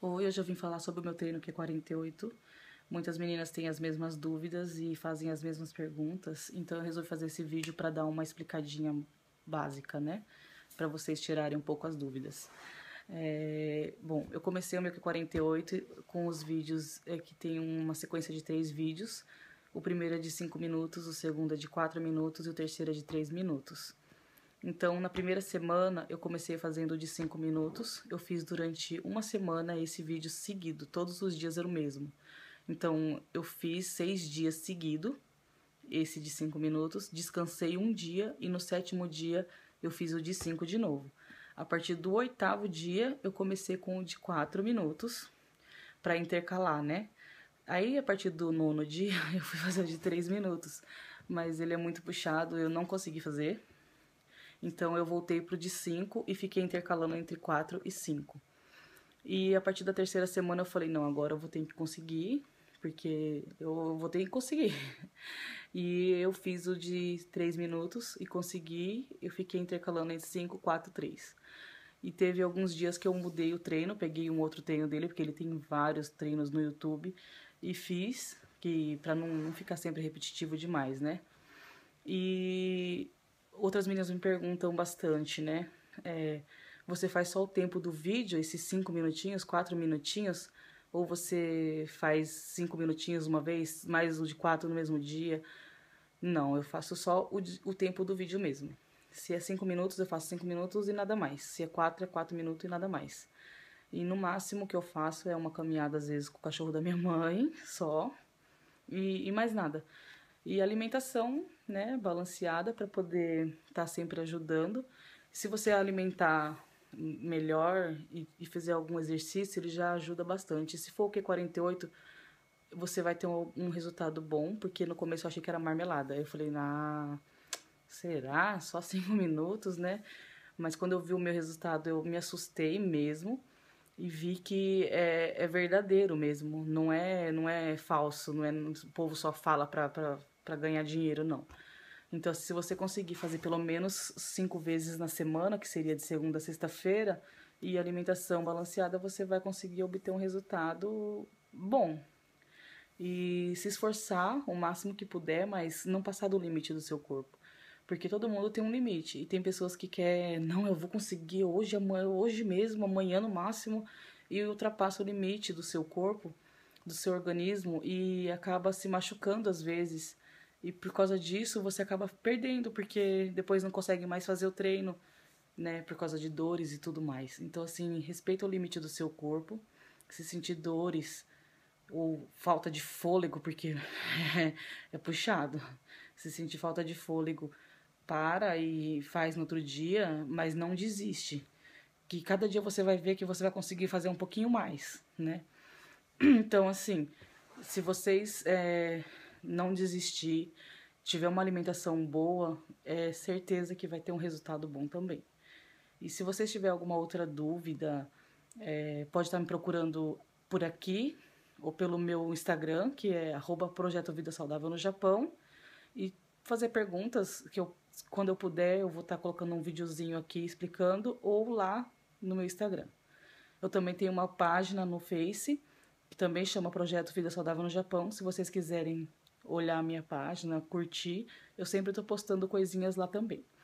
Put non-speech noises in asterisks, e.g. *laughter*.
Hoje eu vim falar sobre o meu treino Q48. É Muitas meninas têm as mesmas dúvidas e fazem as mesmas perguntas, então eu resolvi fazer esse vídeo para dar uma explicadinha básica, né? Para vocês tirarem um pouco as dúvidas. É, bom, eu comecei o meu Q48 é com os vídeos é, que tem uma sequência de três vídeos. O primeiro é de 5 minutos, o segundo é de 4 minutos e o terceiro é de 3 minutos. Então, na primeira semana, eu comecei fazendo de 5 minutos. Eu fiz durante uma semana esse vídeo seguido, todos os dias era o mesmo. Então, eu fiz seis dias seguido, esse de 5 minutos, descansei um dia e no sétimo dia eu fiz o de 5 de novo. A partir do oitavo dia, eu comecei com o de 4 minutos para intercalar, né? Aí, a partir do nono dia, *laughs* eu fui fazer o de 3 minutos, mas ele é muito puxado, eu não consegui fazer então eu voltei pro de 5 e fiquei intercalando entre 4 e 5. E a partir da terceira semana eu falei, não, agora eu vou ter que conseguir, porque eu vou ter que conseguir. *laughs* E eu fiz o de 3 minutos e consegui, eu fiquei intercalando entre 5, 4, 3. E teve alguns dias que eu mudei o treino, peguei um outro treino dele, porque ele tem vários treinos no YouTube, e fiz, que para não, não ficar sempre repetitivo demais, né? E outras meninas me perguntam bastante, né? É, você faz só o tempo do vídeo, esses cinco minutinhos, quatro minutinhos, ou você faz cinco minutinhos uma vez, mais um de quatro no mesmo dia? Não, eu faço só o, o tempo do vídeo mesmo. Se é cinco minutos, eu faço cinco minutos e nada mais. Se é quatro, é quatro minutos e nada mais. E no máximo que eu faço é uma caminhada, às vezes, com o cachorro da minha *laughs* mãe, só. E, e mais nada. E alimentação, né, balanceada para poder estar tá sempre ajudando. Se você alimentar melhor e, e, fizer algum exercício, ele já ajuda bastante. Se for o Q48, você vai ter um, um resultado bom, porque no começo eu achei que era marmelada. Aí eu falei, na ah, será? Só cinco *laughs* minutos, né? Mas quando eu vi o meu resultado, eu me assustei mesmo e vi que é, é verdadeiro mesmo, não é não é falso, não é o povo só fala para ganhar dinheiro, não. Então, se você conseguir fazer pelo menos cinco vezes na semana, que seria de segunda a sexta-feira, e alimentação balanceada, você vai conseguir obter um resultado bom. E se esforçar o máximo que puder, mas não passar do limite do seu corpo. Porque todo mundo tem um limite. E tem pessoas que quer, não, eu vou conseguir hoje, amanhã, hoje mesmo, amanhã no máximo, e ultrapassa o limite do seu corpo, do seu organismo e acaba se machucando às vezes. E por causa disso você acaba perdendo, porque depois não consegue mais fazer o treino, né, por causa de dores e tudo mais. Então assim, respeita o limite do seu corpo. Se sentir dores ou falta de fôlego, porque *laughs* é puxado. Se sentir falta de fôlego, para e faz no outro dia, mas não desiste. Que cada dia você vai ver que você vai conseguir fazer um pouquinho mais, né? *clears throat* Então, assim, se vocês é, não desistir, tiver uma alimentação boa, é certeza que vai ter um resultado bom também. E se vocês tiver alguma outra dúvida, é, pode estar me procurando por aqui ou pelo meu Instagram, que é arroba Projeto Vida Saudável no Japão, e fazer perguntas que eu quando eu puder, eu vou estar tá colocando um videozinho aqui explicando ou lá no meu Instagram. Eu também tenho uma página no Face, que também chama Projeto Vida Saudável no Japão. Se vocês quiserem olhar a minha página, curtir, eu sempre estou postando coisinhas lá também.